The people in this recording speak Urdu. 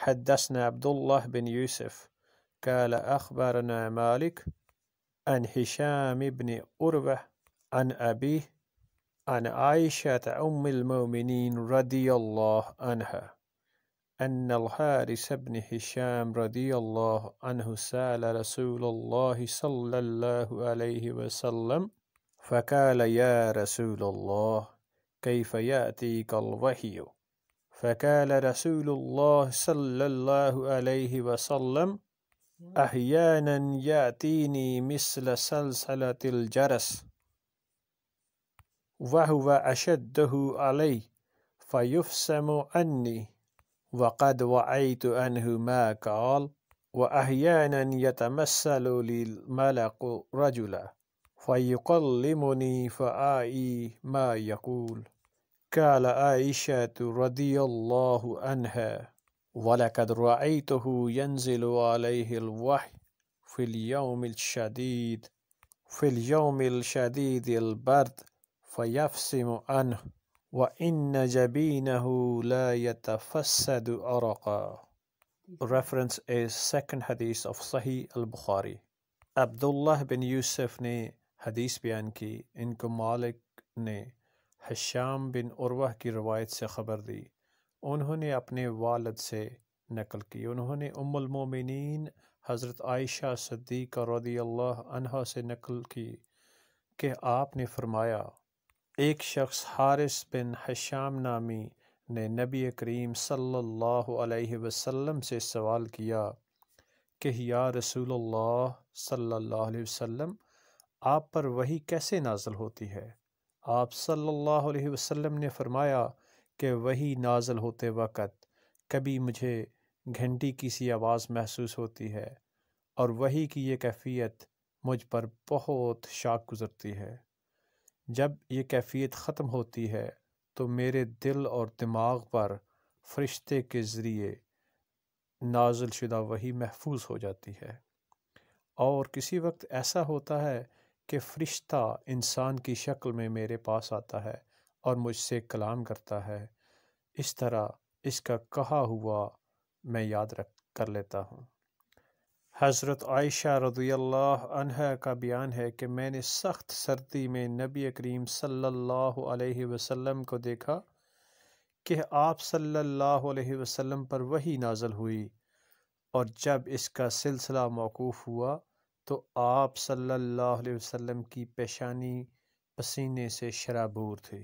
حدثنا عبد الله بن يوسف قال أخبرنا مالك عن هشام بن أربة عن أبيه عن عائشة أم المؤمنين رضي الله عنها أن الحارث بن هشام رضي الله عنه سأل رسول الله صلى الله عليه وسلم فقال يا رسول الله كيف يأتيك الوحي فقال رسول الله صلى الله عليه وسلم أحيانا يأتيني مثل سلسلة الجرس وهو أشده علي فيفسم عني وقد وعيت عنه ما قال وأحيانا يتمثل لي الملك رجلا فيكلمني فآي ما يقول قال عائشة رضي الله عنها ولقد رأيته ينزل عليه الوحي في اليوم الشديد في اليوم الشديد البرد فيفسم عنه وإن جبينه لا يتفسد أرقا Reference is second hadith of Sahih al-Bukhari. Abdullah bin Yusuf ne hadith bian ki, inko Malik ne حشام بن عروہ کی روایت سے خبر دی انہوں نے اپنے والد سے نقل کی انہوں نے ام المومنین حضرت عائشہ صدیقہ رضی اللہ عنہا سے نقل کی کہ آپ نے فرمایا ایک شخص حارث بن حشام نامی نے نبی کریم صلی اللہ علیہ وسلم سے سوال کیا کہ یا رسول اللہ صلی اللہ علیہ وسلم آپ پر وہی کیسے نازل ہوتی ہے آپ صلی اللہ علیہ وسلم نے فرمایا کہ وہی نازل ہوتے وقت کبھی مجھے گھنٹی کی سی آواز محسوس ہوتی ہے اور وہی کی یہ کیفیت مجھ پر بہت شاک گزرتی ہے جب یہ کیفیت ختم ہوتی ہے تو میرے دل اور دماغ پر فرشتے کے ذریعے نازل شدہ وہی محفوظ ہو جاتی ہے اور کسی وقت ایسا ہوتا ہے کہ فرشتہ انسان کی شکل میں میرے پاس آتا ہے اور مجھ سے کلام کرتا ہے اس طرح اس کا کہا ہوا میں یاد رکھ کر لیتا ہوں حضرت عائشہ رضی اللہ عنہ کا بیان ہے کہ میں نے سخت سردی میں نبی کریم صلی اللہ علیہ وسلم کو دیکھا کہ آپ صلی اللہ علیہ وسلم پر وہی نازل ہوئی اور جب اس کا سلسلہ موقوف ہوا تو آپ صلی اللہ علیہ وسلم کی پیشانی پسینے سے شرابور تھے